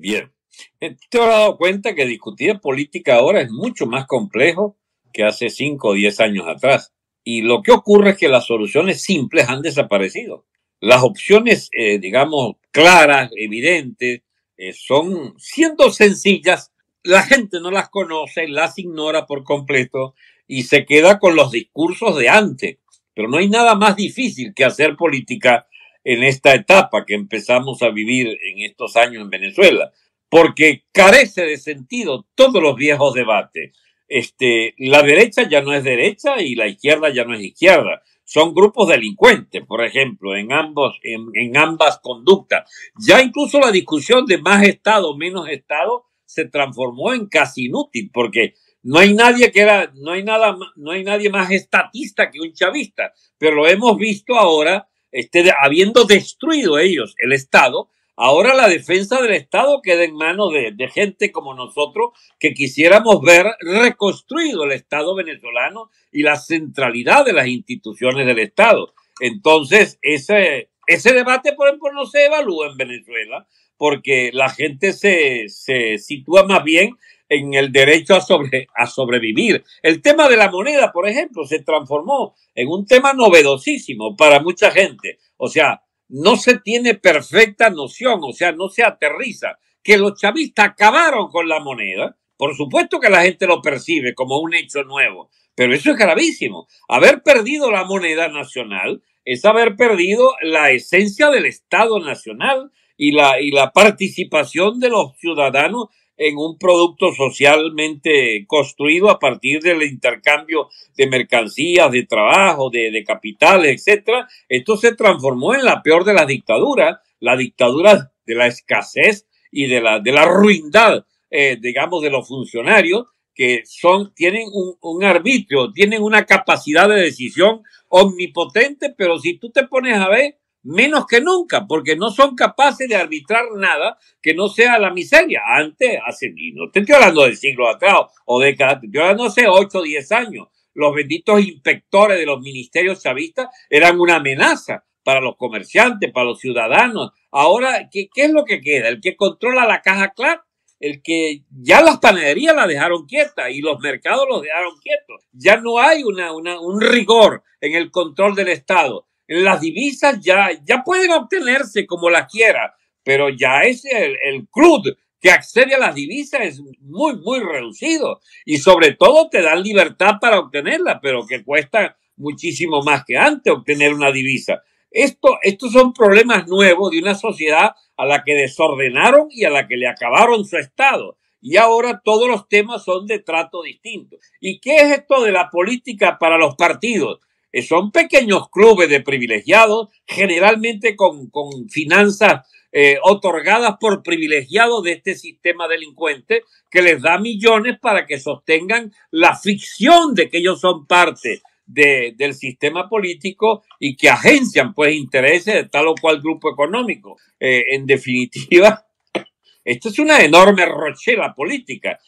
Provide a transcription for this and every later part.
Bien, eh, te he dado cuenta que discutir política ahora es mucho más complejo que hace 5 o 10 años atrás. Y lo que ocurre es que las soluciones simples han desaparecido. Las opciones, eh, digamos, claras, evidentes, eh, son siendo sencillas, la gente no las conoce, las ignora por completo y se queda con los discursos de antes. Pero no hay nada más difícil que hacer política en esta etapa que empezamos a vivir en estos años en Venezuela, porque carece de sentido todos los viejos debates. Este, la derecha ya no es derecha y la izquierda ya no es izquierda. Son grupos delincuentes, por ejemplo, en, ambos, en, ambas conductas. Ya incluso la discusión de más Estado, menos Estado, se transformó en casi inútil, porque no hay nadie que era, no hay nada, no hay nadie más estatista que un chavista, pero lo hemos visto ahora habiendo destruido ellos el Estado, ahora la defensa del Estado queda en manos de, gente como nosotros que quisiéramos ver reconstruido el Estado venezolano y la centralidad de las instituciones del Estado. Entonces, ese, ese debate, por ejemplo, no se evalúa en Venezuela porque la gente se, se sitúa más bien en el derecho a, a sobrevivir. El tema de la moneda, por ejemplo, se transformó en un tema novedosísimo para mucha gente. O sea, no se tiene perfecta noción, o sea, no se aterriza. Que los chavistas acabaron con la moneda, por supuesto que la gente lo percibe como un hecho nuevo, pero eso es gravísimo. Haber perdido la moneda nacional es haber perdido la esencia del Estado nacional y la, y la participación de los ciudadanos en un producto socialmente construido a partir del intercambio de mercancías, de trabajo, de, capital, capitales, etc. Esto se transformó en la peor de las dictaduras, la dictadura de la escasez y de la, de la ruindad, eh, digamos, de los funcionarios que son, tienen un arbitrio, tienen una capacidad de decisión omnipotente, pero si tú te pones a ver, menos que nunca, porque no son capaces de arbitrar nada que no sea la miseria. Antes, hace, y no estoy hablando de siglos atrás o décadas, Yo no sé, hace 8 o 10 años. Los benditos inspectores de los ministerios chavistas eran una amenaza para los comerciantes, para los ciudadanos. Ahora, ¿qué, es lo que queda? El que controla la caja clara el que ya las panaderías la dejaron quieta y los mercados los dejaron quietos. Ya no hay una, una, un rigor en el control del Estado las divisas ya, ya pueden obtenerse como las quiera, pero ya es el, el que accede a las divisas es muy, muy reducido y sobre todo te dan libertad para obtenerla, pero que cuesta muchísimo más que antes obtener una divisa. Esto, estos son problemas nuevos de una sociedad a la que desordenaron y a la que le acabaron su Estado. Y ahora todos los temas son de trato distinto. ¿Y qué es esto de la política para los partidos? Eh, son pequeños clubes de privilegiados, generalmente con, finanzas eh, otorgadas por privilegiados de este sistema delincuente que les da millones para que sostengan la ficción de que ellos son parte del sistema político y que agencian pues intereses de tal o cual grupo económico. Eh, en definitiva, esto es una enorme rochela política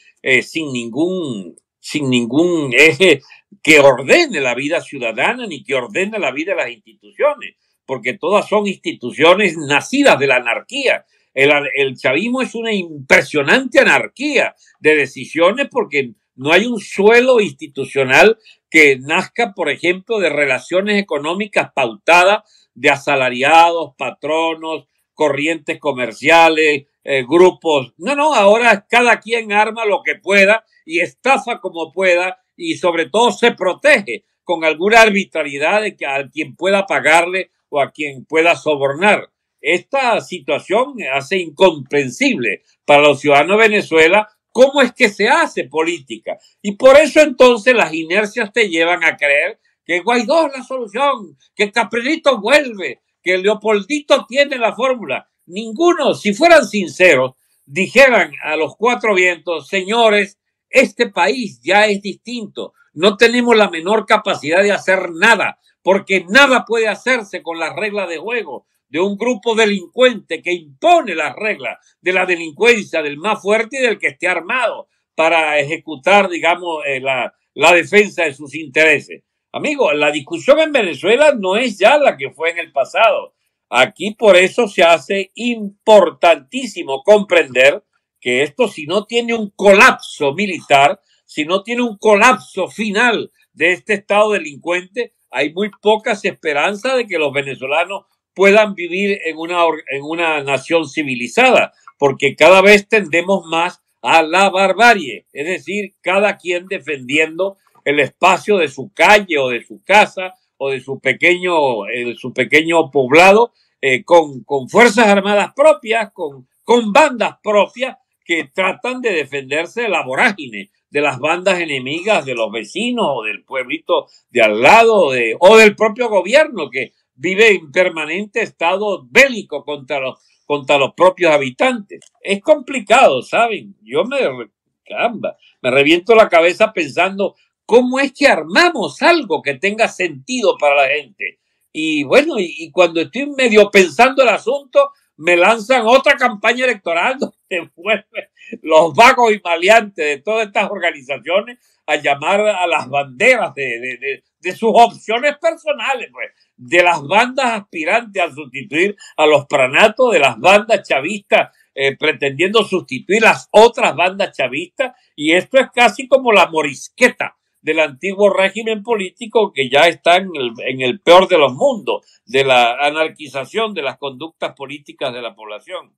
sin ningún sin ningún eje eh, que ordene la vida ciudadana ni que ordene la vida de las instituciones, porque todas son instituciones nacidas de la anarquía. El, el chavismo es una impresionante anarquía de decisiones porque no hay un suelo institucional que nazca, por ejemplo, de relaciones económicas pautadas de asalariados, patronos, corrientes comerciales, eh, grupos. No, no, ahora cada quien arma lo que pueda y estafa como pueda y sobre todo se protege con alguna arbitrariedad de que a quien pueda pagarle o a quien pueda sobornar. Esta situación hace incomprensible para los ciudadanos de Venezuela cómo es que se hace política. Y por eso entonces las inercias te llevan a creer que Guaidó es la solución, que Caprilito vuelve, que Leopoldito tiene la fórmula. Ninguno, si fueran sinceros, dijeran a los cuatro vientos, señores, este país ya es distinto. No tenemos la menor capacidad de hacer nada, porque nada puede hacerse con la regla de juego de un grupo delincuente que impone las reglas de la delincuencia del más fuerte y del que esté armado para ejecutar, digamos, eh, la defensa de sus intereses. Amigo, la discusión en Venezuela no es ya la que fue en el pasado. Aquí por eso se hace importantísimo comprender que esto si no tiene un colapso militar, si no tiene un colapso final de este Estado delincuente, hay muy pocas esperanzas de que los venezolanos puedan vivir en una, en una nación civilizada, porque cada vez tendemos más a la barbarie, es decir, cada quien defendiendo el espacio de su calle o de su casa o de su pequeño, eh, su pequeño poblado eh, con, fuerzas armadas propias, con, con bandas propias que tratan de defenderse de la vorágine, de las bandas enemigas, de los vecinos o del pueblito de al lado de, o del propio gobierno que vive en permanente estado bélico contra los, contra los propios habitantes. Es complicado, ¿saben? Yo me, me reviento la cabeza pensando ¿Cómo es que armamos algo que tenga sentido para la gente? Y bueno, y, cuando estoy medio pensando el asunto, me lanzan otra campaña electoral donde vuelven los vagos y maleantes de todas estas organizaciones a llamar a las banderas de, sus opciones personales, pues, de las bandas aspirantes a sustituir a los pranatos, de las bandas chavistas eh, pretendiendo sustituir las otras bandas chavistas, y esto es casi como la morisqueta del antiguo régimen político que ya está en el, en el peor de los mundos, de la anarquización de las conductas políticas de la población.